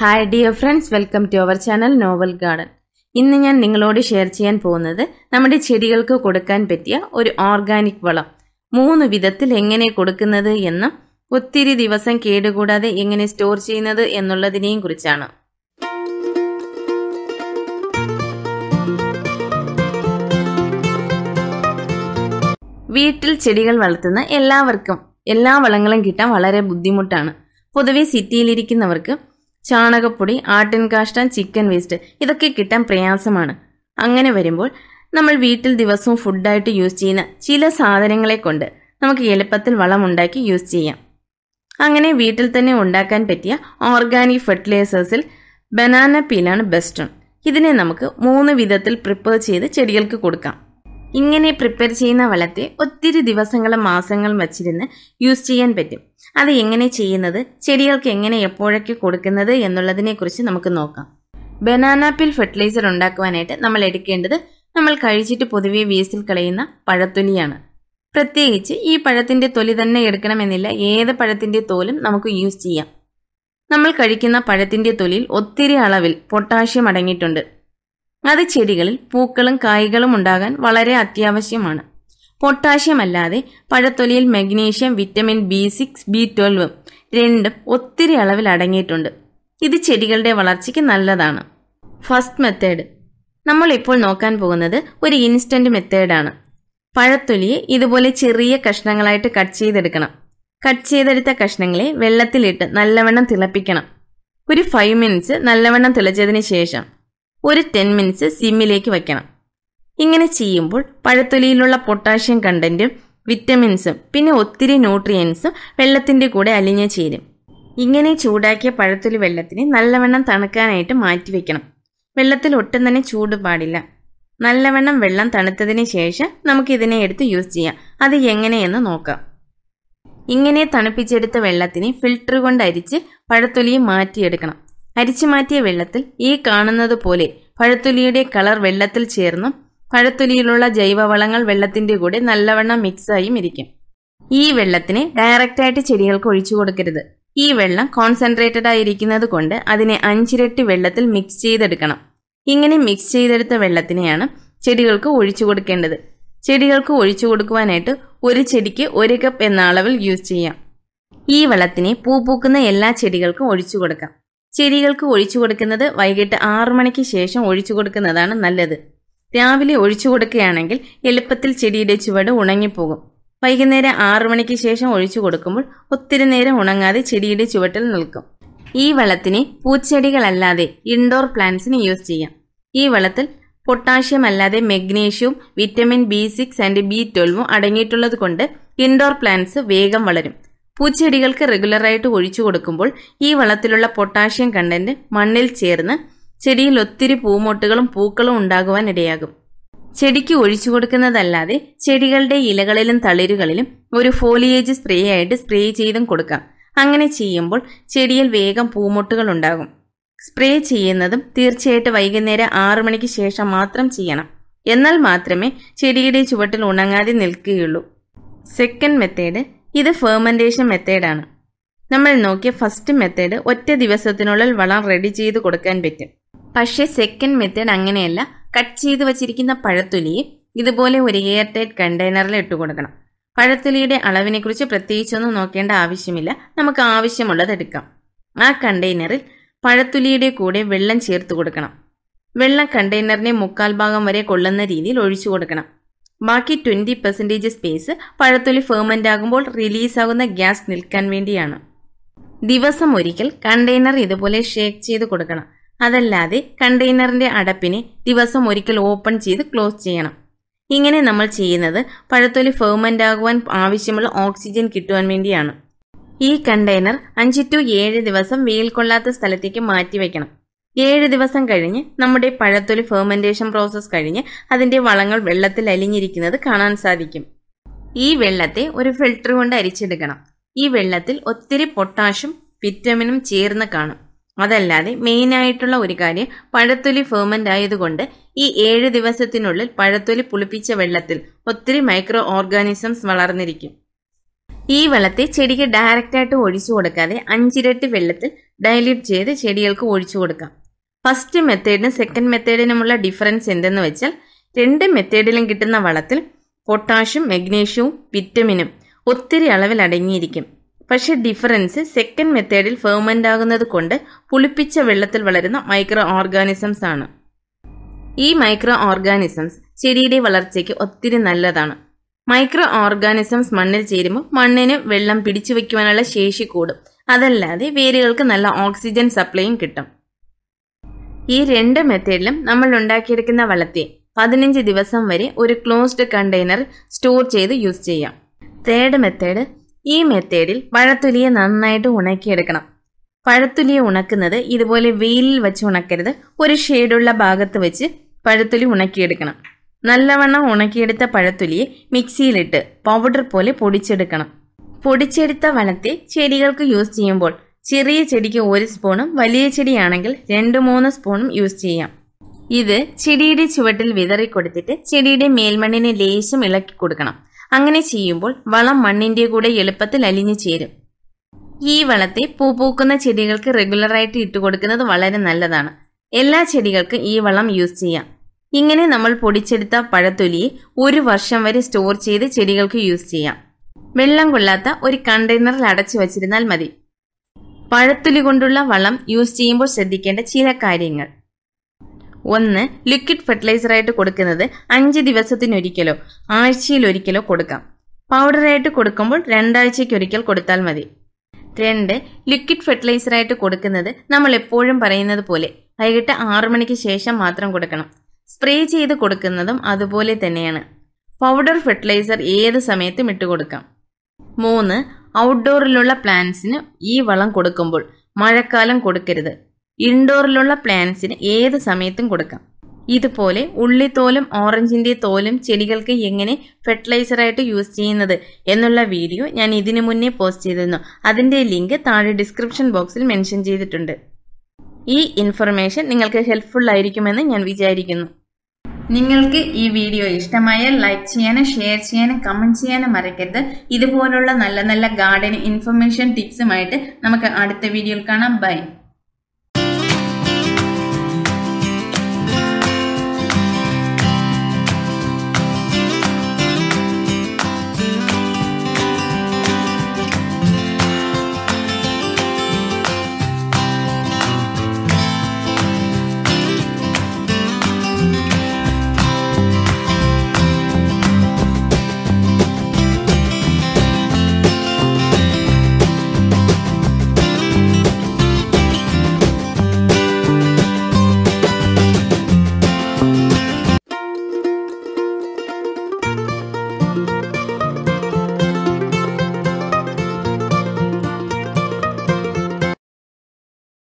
hi dear friends welcome to our channel novel garden ഇന്ന് ഞാൻ നിങ്ങളോട് ഷെയർ ചെയ്യാൻ പോകുന്നത് നമ്മുടെ ചെടികൾക്ക് കൊടുക്കാൻ പറ്റിയ ഒരു ഓർഗാനിക് വളം മൂന്ന് വിധത്തിൽ എങ്ങനെ കൊടുക്കുന്നത് എന്നും ഒത്തിരി ദിവസം കേടുകൂടാതെ എങ്ങനെ സ്റ്റോർ ചെയ്യുന്നത് എന്നുള്ളതിനെയും കുറിച്ചാണ് വീട്ടിൽ ചെടികൾ വളർത്തുന്ന എല്ലാവർക്കും എല്ലാ വളങ്ങളും കിട്ടാൻ വളരെ ബുദ്ധിമുട്ടാണ് പൊതുവെ സിറ്റിയിലിരിക്കുന്നവർക്ക് ചാണകപ്പൊടി ആട്ടിൻ കാഷ്ടം ചിക്കൻ വേസ്റ്റ് ഇതൊക്കെ കിട്ടാൻ പ്രയാസമാണ് അങ്ങനെ വരുമ്പോൾ നമ്മൾ വീട്ടിൽ ദിവസവും ഫുഡായിട്ട് യൂസ് ചെയ്യുന്ന ചില സാധനങ്ങളെ കൊണ്ട് നമുക്ക് എളുപ്പത്തിൽ വളമുണ്ടാക്കി യൂസ് ചെയ്യാം അങ്ങനെ വീട്ടിൽ തന്നെ ഉണ്ടാക്കാൻ പറ്റിയ ഓർഗാനിക് ഫെർട്ടിലൈസേഴ്സിൽ ബനാന പീലാണ് ബെസ്റ്റ് ഇതിനെ നമുക്ക് മൂന്ന് വിധത്തിൽ പ്രിപ്പയർ ചെയ്ത് ചെടികൾക്ക് കൊടുക്കാം ഇങ്ങനെ പ്രിപ്പയർ ചെയ്യുന്ന വെള്ളത്തെ ഒത്തിരി ദിവസങ്ങളും മാസങ്ങളും വച്ചിരുന്ന് യൂസ് ചെയ്യാൻ പറ്റും അത് എങ്ങനെ ചെയ്യുന്നത് ചെടികൾക്ക് എങ്ങനെ എപ്പോഴൊക്കെ കൊടുക്കുന്നത് എന്നുള്ളതിനെക്കുറിച്ച് നമുക്ക് നോക്കാം ബനാന പിൽ ഫെർട്ടിലൈസർ ഉണ്ടാക്കുവാനായിട്ട് നമ്മൾ എടുക്കേണ്ടത് നമ്മൾ കഴിച്ചിട്ട് പൊതുവേ വേസ്റ്റിൽ കളയുന്ന പഴത്തൊലിയാണ് പ്രത്യേകിച്ച് ഈ പഴത്തിന്റെ തൊലി തന്നെ എടുക്കണമെന്നില്ല ഏത് പഴത്തിന്റെ തോലും നമുക്ക് യൂസ് ചെയ്യാം നമ്മൾ കഴിക്കുന്ന പഴത്തിന്റെ തൊലിയിൽ ഒത്തിരി അളവിൽ പൊട്ടാഷ്യം അടങ്ങിയിട്ടുണ്ട് അത് ചെടികളിൽ പൂക്കളും കായ്കളും ഉണ്ടാകാൻ വളരെ അത്യാവശ്യമാണ് പൊട്ടാഷ്യം അല്ലാതെ പഴത്തൊലിയിൽ magnesium vitamin B six B ട്വൽവും രണ്ടും ഒത്തിരി അളവിൽ അടങ്ങിയിട്ടുണ്ട് ഇത് ചെടികളുടെ വളർച്ചയ്ക്ക് നല്ലതാണ് ഫസ്റ്റ് മെത്തേഡ് നമ്മൾ ഇപ്പോൾ നോക്കാൻ പോകുന്നത് ഒരു ഇൻസ്റ്റന്റ് മെത്തേഡാണ് പഴത്തൊലിയെ ഇതുപോലെ ചെറിയ കഷ്ണങ്ങളായിട്ട് കട്ട് ചെയ്തെടുക്കണം കട്ട് ചെയ്തെടുത്ത കഷ്ണങ്ങളെ വെള്ളത്തിലിട്ട് നല്ലവണ്ണം തിളപ്പിക്കണം ഒരു ഫൈവ് മിനിറ്റ്സ് നല്ലവണ്ണം തിളച്ചതിന് ശേഷം ഒരു ടെൻ മിനിറ്റ്സ് സിമ്മിലേക്ക് വയ്ക്കണം ഇങ്ങനെ ചെയ്യുമ്പോൾ പഴത്തൊലിയിലുള്ള പൊട്ടാഷ്യം കണ്ടന്റും വിറ്റമിൻസും പിന്നെ ഒത്തിരി ന്യൂട്രിയൻസും വെള്ളത്തിൻ്റെ കൂടെ അലിഞ്ഞു ചേരും ഇങ്ങനെ ചൂടാക്കിയ പഴത്തൊലി വെള്ളത്തിന് നല്ലവണ്ണം തണുക്കാനായിട്ട് മാറ്റിവെക്കണം വെള്ളത്തിൽ ഒട്ടും തന്നെ ചൂട് പാടില്ല നല്ലവണ്ണം വെള്ളം തണുത്തതിന് ശേഷം നമുക്കിതിനെ എടുത്ത് യൂസ് ചെയ്യാം അത് എങ്ങനെയെന്ന് നോക്കാം ഇങ്ങനെ തണുപ്പിച്ചെടുത്ത വെള്ളത്തിന് ഫിൽട്ടർ കൊണ്ട് അരിച്ച് പഴത്തൊലിയും മാറ്റിയെടുക്കണം അരിച്ചു മാറ്റിയ വെള്ളത്തിൽ ഈ കാണുന്നത് പോലെ പഴത്തൊലിയുടെ കളർ വെള്ളത്തിൽ ചേർന്നും പഴത്തൊലിയിലുള്ള ജൈവവളങ്ങൾ വെള്ളത്തിന്റെ കൂടെ നല്ലവണ്ണം മിക്സായും ഇരിക്കും ഈ വെള്ളത്തിനെ ഡയറക്റ്റായിട്ട് ചെടികൾക്ക് ഒഴിച്ചു കൊടുക്കരുത് ഈ വെള്ളം കോൺസെൻട്രേറ്റഡ് ആയിരിക്കുന്നത് കൊണ്ട് അതിനെ അഞ്ചിരട്ടി വെള്ളത്തിൽ മിക്സ് ചെയ്തെടുക്കണം ഇങ്ങനെ മിക്സ് ചെയ്തെടുത്ത വെള്ളത്തിനെയാണ് ചെടികൾക്ക് ഒഴിച്ചു കൊടുക്കേണ്ടത് ചെടികൾക്ക് ഒഴിച്ചു കൊടുക്കുവാനായിട്ട് ഒരു ചെടിക്ക് ഒരു കപ്പ് എന്ന അളവിൽ യൂസ് ചെയ്യാം ഈ വെള്ളത്തിനെ പൂ പൂക്കുന്ന എല്ലാ ചെടികൾക്കും ഒഴിച്ചു കൊടുക്കാം ചെടികൾക്ക് ഒഴിച്ചു കൊടുക്കുന്നത് വൈകിട്ട് ആറു മണിക്ക് ശേഷം ഒഴിച്ചു കൊടുക്കുന്നതാണ് നല്ലത് രാവിലെ ഒഴിച്ചു കൊടുക്കുകയാണെങ്കിൽ എളുപ്പത്തിൽ ചെടിയുടെ ചുവട് ഉണങ്ങിപ്പോകും വൈകുന്നേരം ആറു മണിക്ക് ശേഷം ഒഴിച്ചു കൊടുക്കുമ്പോൾ ഒത്തിരി നേരം ഉണങ്ങാതെ ചെടിയുടെ ചുവട്ടിൽ നിൽക്കും ഈ വളത്തിനെ പൂച്ചെടികളല്ലാതെ ഇൻഡോർ പ്ലാന്റ്സിന് യൂസ് ചെയ്യാം ഈ വളത്തിൽ പൊട്ടാഷ്യം അല്ലാതെ മെഗ്നീഷ്യവും vitamin B six and B ട്വൽവും അടങ്ങിയിട്ടുള്ളത് കൊണ്ട് ഇൻഡോർ പ്ലാന്റ്സ് വേഗം വളരും പൂച്ചെടികൾക്ക് റെഗുലറായിട്ട് ഒഴിച്ചു കൊടുക്കുമ്പോൾ ഈ വളത്തിലുള്ള പൊട്ടാഷ്യം കണ്ടന്റ് മണ്ണിൽ ചേർന്ന് ചെടിയിൽ ഒത്തിരി പൂമൊട്ടുകളും പൂക്കളും ഉണ്ടാകുവാൻ ഇടയാകും ചെടിക്ക് ഒഴിച്ചു കൊടുക്കുന്നതല്ലാതെ ചെടികളുടെ ഇലകളിലും തളിരുകളിലും ഒരു ഫോലിയേജ് സ്പ്രേ ആയിട്ട് സ്പ്രേ ചെയ്തും കൊടുക്കാം അങ്ങനെ ചെയ്യുമ്പോൾ ചെടിയിൽ വേഗം പൂമൊട്ടുകൾ ഉണ്ടാകും സ്പ്രേ ചെയ്യുന്നതും തീർച്ചയായിട്ടും വൈകുന്നേരം ആറു മണിക്ക് ശേഷം മാത്രം ചെയ്യണം എന്നാൽ മാത്രമേ ചെടിയുടെ ചുവട്ടിൽ ഉണങ്ങാതെ നിൽക്കുകയുള്ളൂ സെക്കൻഡ് മെത്തേഡ് ഇത് ഫെർമെൻറ്റേഷൻ മെത്തേഡാണ് നമ്മൾ നോക്കിയ ഫസ്റ്റ് മെത്തേഡ് ഒറ്റ ദിവസത്തിനുള്ളിൽ വളം റെഡി ചെയ്ത് കൊടുക്കാൻ പറ്റും പക്ഷേ സെക്കൻഡ് മെത്തേഡ് അങ്ങനെയല്ല കട്ട് ചെയ്ത് വച്ചിരിക്കുന്ന പഴത്തൊലിയെ ഇതുപോലെ ഒരു എയർ ടൈറ്റ് കണ്ടെയ്നറിൽ ഇട്ട് കൊടുക്കണം പഴത്തൊലിയുടെ അളവിനെക്കുറിച്ച് പ്രത്യേകിച്ചൊന്നും നോക്കേണ്ട ആവശ്യമില്ല നമുക്ക് ആവശ്യമുള്ളത് എടുക്കാം ആ കണ്ടെയ്നറിൽ പഴത്തൊലിയുടെ കൂടെ വെള്ളം ചേർത്ത് കൊടുക്കണം വെള്ളം കണ്ടെയ്നറിനെ മുക്കാൽ ഭാഗം വരെ കൊള്ളുന്ന രീതിയിൽ ഒഴിച്ചു കൊടുക്കണം ബാക്കി ട്വൻറ്റി പെർസെൻറ്റേജ് സ്പേസ് പഴത്തൊലി ഫേമൻ്റ് ആകുമ്പോൾ റിലീസാകുന്ന ഗ്യാസ് നിൽക്കാൻ വേണ്ടിയാണ് ദിവസം ഒരിക്കൽ കണ്ടെയ്നർ ഇതുപോലെ ഷേക്ക് ചെയ്ത് കൊടുക്കണം അതല്ലാതെ കണ്ടെയ്നറിൻ്റെ അടപ്പിനെ ദിവസം ഒരിക്കൽ ഓപ്പൺ ചെയ്ത് ക്ലോസ് ചെയ്യണം ഇങ്ങനെ നമ്മൾ ചെയ്യുന്നത് പഴത്തൊലി ഫെർമെൻ്റ് ആകുവാൻ ആവശ്യമുള്ള ഓക്സിജൻ കിട്ടുവാൻ വേണ്ടിയാണ് ഈ കണ്ടെയ്നർ അഞ്ച് ടു ഏഴ് ദിവസം വെയിൽ കൊള്ളാത്ത സ്ഥലത്തേക്ക് മാറ്റിവെക്കണം ഏഴ് ദിവസം കഴിഞ്ഞ് നമ്മുടെ പഴത്തൊലി ഫെർമെന്റേഷൻ പ്രോസസ്സ് കഴിഞ്ഞ് അതിന്റെ വളങ്ങൾ വെള്ളത്തിൽ അലിഞ്ഞിരിക്കുന്നത് കാണാൻ സാധിക്കും ഈ വെള്ളത്തെ ഒരു ഫിൽട്ടർ കൊണ്ട് അരിച്ചെടുക്കണം ഈ വെള്ളത്തിൽ ഒത്തിരി പൊട്ടാഷും വിറ്റമിനും ചേർന്ന് കാണും അതല്ലാതെ മെയിൻ ആയിട്ടുള്ള ഒരു കാര്യം പഴത്തൊലി ഫെർമെന്റ് ആയതുകൊണ്ട് ഈ ഏഴ് ദിവസത്തിനുള്ളിൽ പഴത്തൊലി പുളിപ്പിച്ച വെള്ളത്തിൽ ഒത്തിരി മൈക്രോ ഓർഗാനിസംസ് വളർന്നിരിക്കും ഈ വെള്ളത്തെ ചെടിക്ക് ഡയറക്റ്റായിട്ട് ഒഴിച്ചു കൊടുക്കാതെ അഞ്ചിരട്ടി വെള്ളത്തിൽ ഡൈല്യൂട്ട് ചെയ്ത് ചെടികൾക്ക് ഒഴിച്ചു കൊടുക്കാം ഫസ്റ്റ് മെത്തേഡിനും സെക്കൻഡ് മെത്തേഡിനുമുള്ള ഡിഫറൻസ് എന്തെന്ന് വെച്ചാൽ രണ്ട് മെത്തേഡിലും കിട്ടുന്ന വളത്തിൽ പൊട്ടാഷ്യം മഗ്നീഷ്യവും വിറ്റമിനും ഒത്തിരി അളവിൽ അടങ്ങിയിരിക്കും പക്ഷേ ഡിഫറൻസ് സെക്കൻഡ് മെത്തേഡിൽ ഫെർമെൻ്റ് ആകുന്നത് കൊണ്ട് പുളിപ്പിച്ച വെള്ളത്തിൽ വളരുന്ന മൈക്രോ ഓർഗാനിസംസ് ആണ് ഈ മൈക്രോ ഓർഗാനിസംസ് ചെടിയുടെ വളർച്ചയ്ക്ക് ഒത്തിരി നല്ലതാണ് മൈക്രോ ഓർഗാനിസംസ് മണ്ണിൽ ചേരുമ്പോൾ മണ്ണിന് വെള്ളം പിടിച്ചു വയ്ക്കുവാനുള്ള ശേഷി കൂടും അതല്ലാതെ വേരുകൾക്ക് നല്ല ഓക്സിജൻ സപ്ലൈയും കിട്ടും ഈ രണ്ട് മെത്തേഡിലും നമ്മൾ ഉണ്ടാക്കിയെടുക്കുന്ന വളത്തെ പതിനഞ്ച് ദിവസം വരെ ഒരു ക്ലോസ്ഡ് കണ്ടെയ്നർ സ്റ്റോർ ചെയ്ത് യൂസ് ചെയ്യാം തേർഡ് മെത്തേഡ് ഈ മെത്തേഡിൽ പഴത്തൊലിയെ നന്നായിട്ട് ഉണക്കിയെടുക്കണം പഴത്തൊലിയെ ഉണക്കുന്നത് ഇതുപോലെ വെയിലിൽ വെച്ച് ഉണക്കരുത് ഒരു ഷെയ്ഡുള്ള ഭാഗത്ത് വെച്ച് പഴത്തൊലി ഉണക്കിയെടുക്കണം നല്ലവണ്ണം ഉണക്കിയെടുത്ത പഴത്തൊലിയെ മിക്സിയിലിട്ട് പൗഡർ പോലെ പൊടിച്ചെടുക്കണം പൊടിച്ചെടുത്ത വളത്തെ ചെടികൾക്ക് യൂസ് ചെയ്യുമ്പോൾ ചെറിയ ചെടിക്ക് ഒരു സ്പൂണും വലിയ ചെടിയാണെങ്കിൽ രണ്ട് മൂന്ന് സ്പൂണും യൂസ് ചെയ്യാം ഇത് ചെടിയുടെ ചുവട്ടിൽ വിതറി കൊടുത്തിട്ട് ചെടിയുടെ മേൽമണ്ണിനെ ലേശം ഇളക്കി കൊടുക്കണം അങ്ങനെ ചെയ്യുമ്പോൾ വളം മണ്ണിന്റെ കൂടെ എളുപ്പത്തിൽ അലിഞ്ഞു ചേരും ഈ വളത്തെ പൂ പൂക്കുന്ന ചെടികൾക്ക് റെഗുലറായിട്ട് ഇട്ടുകൊടുക്കുന്നത് വളരെ നല്ലതാണ് എല്ലാ ചെടികൾക്കും ഈ വളം യൂസ് ചെയ്യാം ഇങ്ങനെ നമ്മൾ പൊടിച്ചെടുത്ത പഴത്തൊലിയെ ഒരു വർഷം വരെ സ്റ്റോർ ചെയ്ത് ചെടികൾക്ക് യൂസ് ചെയ്യാം വെള്ളം കൊള്ളാത്ത ഒരു കണ്ടെയ്നറിൽ അടച്ചു വച്ചിരുന്നാൽ മതി പഴത്തുലി കൊണ്ടുള്ള വളം യൂസ് ചെയ്യുമ്പോൾ ശ്രദ്ധിക്കേണ്ട ചില കാര്യങ്ങൾ ഒന്ന് ലിക്വിഡ് ഫെർട്ടിലൈസറായിട്ട് കൊടുക്കുന്നത് അഞ്ച് ദിവസത്തിനൊരിക്കലോ ആഴ്ചയിലൊരിക്കലോ കൊടുക്കാം പൗഡറായിട്ട് കൊടുക്കുമ്പോൾ രണ്ടാഴ്ചയ്ക്കൊരിക്കൽ കൊടുത്താൽ മതി രണ്ട് ലിക്വിഡ് ഫെർട്ടിലൈസറായിട്ട് കൊടുക്കുന്നത് നമ്മൾ എപ്പോഴും പറയുന്നത് പോലെ വൈകിട്ട് ആറു മണിക്ക് ശേഷം മാത്രം കൊടുക്കണം സ്പ്രേ ചെയ്ത് കൊടുക്കുന്നതും അതുപോലെ തന്നെയാണ് പൗഡർ ഫെർട്ടിലൈസർ ഏത് സമയത്തും ഇട്ട് കൊടുക്കാം മൂന്ന് ഔട്ട്ഡോറിലുള്ള പ്ലാന്റ്സിന് ഈ വളം കൊടുക്കുമ്പോൾ മഴക്കാലം കൊടുക്കരുത് ഇൻഡോറിലുള്ള പ്ലാന്റ്സിന് ഏത് സമയത്തും കൊടുക്കാം ഇതുപോലെ ഉള്ളിത്തോലും ഓറഞ്ചിൻ്റെ തോലും ചെടികൾക്ക് എങ്ങനെ ഫെർട്ടിലൈസറായിട്ട് യൂസ് ചെയ്യുന്നത് എന്നുള്ള വീഡിയോ ഞാൻ ഇതിനു മുന്നേ പോസ്റ്റ് ചെയ്തിരുന്നു അതിൻ്റെ ലിങ്ക് താഴെ ഡിസ്ക്രിപ്ഷൻ ബോക്സിൽ മെൻഷൻ ചെയ്തിട്ടുണ്ട് ഈ ഇൻഫർമേഷൻ നിങ്ങൾക്ക് ഹെൽപ്ഫുൾ ആയിരിക്കുമെന്ന് ഞാൻ വിചാരിക്കുന്നു നിങ്ങൾക്ക് ഈ വീഡിയോ ഇഷ്ടമായാൽ ലൈക്ക് ചെയ്യാനും ഷെയർ ചെയ്യാനും കമൻറ്റ് ചെയ്യാനും മറക്കരുത് ഇതുപോലുള്ള നല്ല നല്ല ഗാർഡനിങ് ഇൻഫർമേഷൻ ടിപ്സുമായിട്ട് നമുക്ക് അടുത്ത വീഡിയോയിൽ കാണാം ബൈ